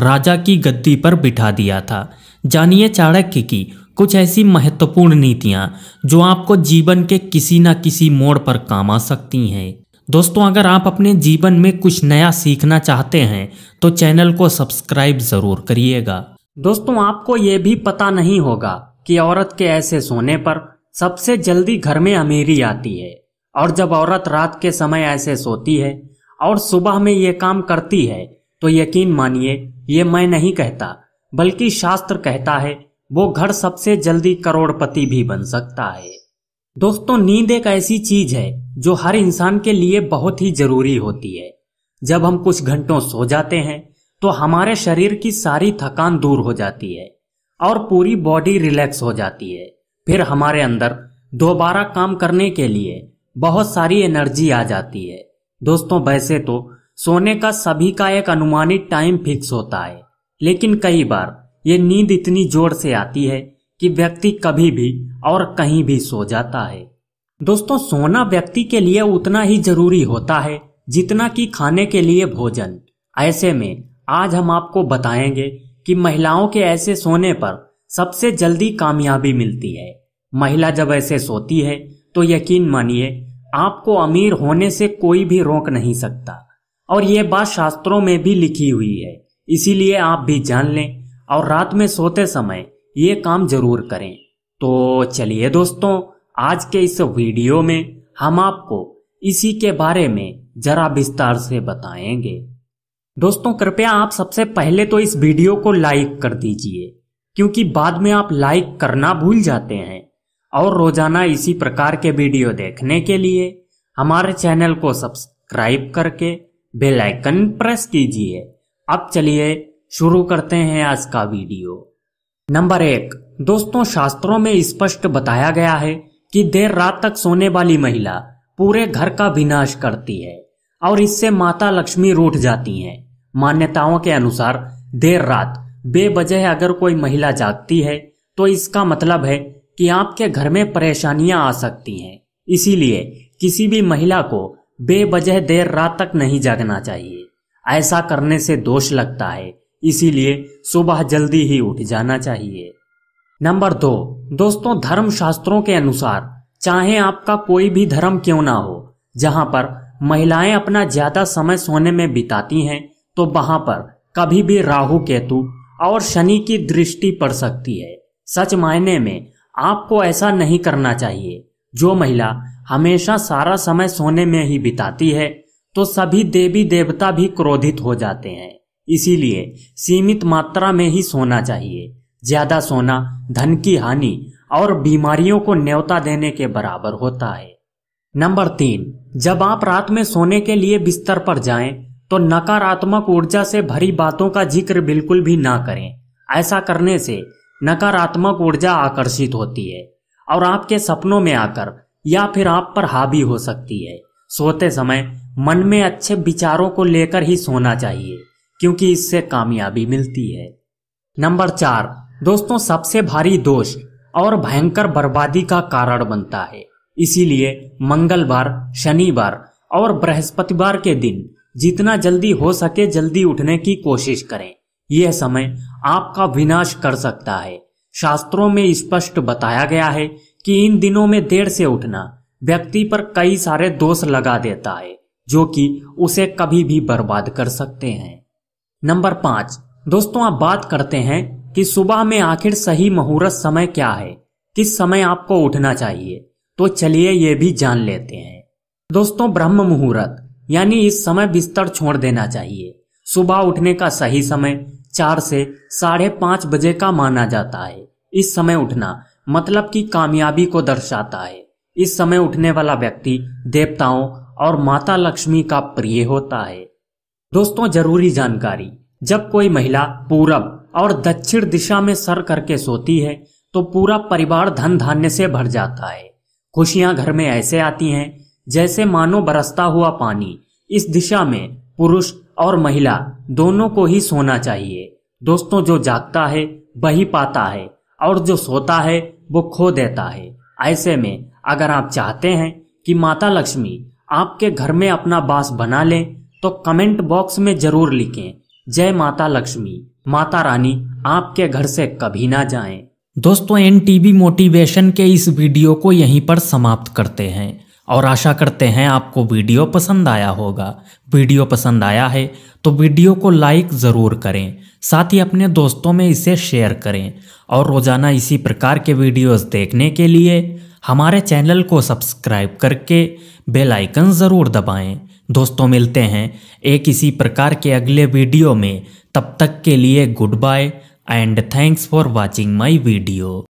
राजा की गद्दी पर बिठा दिया था जानिए चाणक्य की कुछ ऐसी महत्वपूर्ण नीतियाँ जो आपको जीवन के किसी न किसी मोड़ पर काम आ सकती हैं दोस्तों अगर आप अपने जीवन में कुछ नया सीखना चाहते हैं तो चैनल को सब्सक्राइब ज़रूर करिएगा दोस्तों आपको ये भी पता नहीं होगा कि औरत के ऐसे सोने पर सबसे जल्दी घर में अमीरी आती है और जब औरत रात के समय ऐसे सोती है और सुबह में ये काम करती है तो यकीन मानिए ये मैं नहीं कहता बल्कि शास्त्र कहता है वो घर सबसे जल्दी करोड़पति भी बन सकता है दोस्तों नींद एक ऐसी चीज है जो हर इंसान के लिए बहुत ही जरूरी होती है जब हम कुछ घंटों सो जाते हैं तो हमारे शरीर की सारी थकान दूर हो जाती है और पूरी बॉडी रिलैक्स हो जाती है फिर हमारे अंदर दोबारा काम करने के लिए बहुत सारी एनर्जी आ जाती है दोस्तों वैसे तो सोने का सभी का एक अनुमानित टाइम फिक्स होता है लेकिन कई बार ये नींद इतनी जोर से आती है कि व्यक्ति कभी भी और कहीं भी सो जाता है दोस्तों सोना व्यक्ति के लिए उतना ही जरूरी होता है जितना कि खाने के लिए भोजन ऐसे में आज हम आपको बताएंगे कि महिलाओं के ऐसे सोने पर सबसे जल्दी कामयाबी मिलती है महिला जब ऐसे सोती है तो यकीन मानिए आपको अमीर होने से कोई भी रोक नहीं सकता और ये बात शास्त्रों में भी लिखी हुई है इसीलिए आप भी जान लें और रात में सोते समय ये काम जरूर करें तो चलिए दोस्तों आज के इस वीडियो में हम आपको इसी के बारे में जरा विस्तार से बताएंगे दोस्तों कृपया आप सबसे पहले तो इस वीडियो को लाइक कर दीजिए क्योंकि बाद में आप लाइक करना भूल जाते हैं और रोजाना इसी प्रकार के वीडियो देखने के लिए हमारे चैनल को सब्सक्राइब करके बेल आइकन प्रेस कीजिए अब चलिए शुरू करते हैं आज का वीडियो नंबर एक दोस्तों शास्त्रों में स्पष्ट बताया गया है कि देर रात तक सोने वाली महिला पूरे घर का विनाश करती है और इससे माता लक्ष्मी रूठ जाती हैं मान्यताओं के अनुसार देर रात बेवजह अगर कोई महिला जागती है तो इसका मतलब है कि आपके घर में परेशानियां आ सकती हैं इसीलिए किसी भी महिला को बेवजह देर रात तक नहीं जागना चाहिए ऐसा करने से दोष लगता है इसीलिए सुबह जल्दी ही उठ जाना चाहिए नंबर दो दोस्तों धर्म शास्त्रों के अनुसार चाहे आपका कोई भी धर्म क्यों ना हो जहां पर महिलाएं अपना ज्यादा समय सोने में बिताती हैं तो वहां पर कभी भी राहु केतु और शनि की दृष्टि पड़ सकती है सच मायने में आपको ऐसा नहीं करना चाहिए जो महिला हमेशा सारा समय सोने में ही बिताती है तो सभी देवी देवता भी क्रोधित हो जाते हैं इसीलिए सीमित मात्रा में ही सोना चाहिए ज्यादा सोना धन की हानि और बीमारियों को न्योता देने के बराबर होता है नंबर तीन जब आप रात में सोने के लिए बिस्तर पर जाएं तो नकारात्मक ऊर्जा से भरी बातों का जिक्र बिल्कुल भी ना करें ऐसा करने से नकारात्मक ऊर्जा आकर्षित होती है और आपके सपनों में आकर या फिर आप पर हावी हो सकती है सोते समय मन में अच्छे विचारों को लेकर ही सोना चाहिए क्योंकि इससे कामयाबी मिलती है नंबर चार दोस्तों सबसे भारी दोष और भयंकर बर्बादी का कारण बनता है इसीलिए मंगलवार शनिवार और बृहस्पतिवार के दिन जितना जल्दी हो सके जल्दी उठने की कोशिश करें यह समय आपका विनाश कर सकता है शास्त्रों में स्पष्ट बताया गया है कि इन दिनों में देर से उठना व्यक्ति पर कई सारे दोष लगा देता है जो कि उसे कभी भी बर्बाद कर सकते हैं नंबर पांच दोस्तों आप बात करते हैं कि सुबह में आखिर सही मुहूर्त समय क्या है किस समय आपको उठना चाहिए तो चलिए ये भी जान लेते हैं दोस्तों ब्रह्म मुहूर्त यानी इस समय बिस्तर छोड़ देना चाहिए सुबह उठने का सही समय चार से साढ़े पांच बजे का माना जाता है इस समय उठना मतलब कि कामयाबी को दर्शाता है इस समय उठने वाला व्यक्ति देवताओं और माता लक्ष्मी का प्रिय होता है दोस्तों जरूरी जानकारी जब कोई महिला पूरब और दक्षिण दिशा में सर करके सोती है तो पूरा परिवार धन धान्य से भर जाता है खुशियां घर में ऐसे आती हैं जैसे मानो बरसता हुआ पानी इस दिशा में पुरुष और महिला दोनों को ही सोना चाहिए दोस्तों जो जागता है वही पाता है और जो सोता है वो खो देता है ऐसे में अगर आप चाहते हैं कि माता लक्ष्मी आपके घर में अपना बास बना लें तो कमेंट बॉक्स में जरूर लिखें जय माता लक्ष्मी माता रानी आपके घर से कभी ना जाएं। दोस्तों एन मोटिवेशन के इस वीडियो को यहीं पर समाप्त करते हैं और आशा करते हैं आपको वीडियो पसंद आया होगा वीडियो पसंद आया है तो वीडियो को लाइक ज़रूर करें साथ ही अपने दोस्तों में इसे शेयर करें और रोज़ाना इसी प्रकार के वीडियोस देखने के लिए हमारे चैनल को सब्सक्राइब करके बेल आइकन ज़रूर दबाएं। दोस्तों मिलते हैं एक इसी प्रकार के अगले वीडियो में तब तक के लिए good bye and thanks for watching my video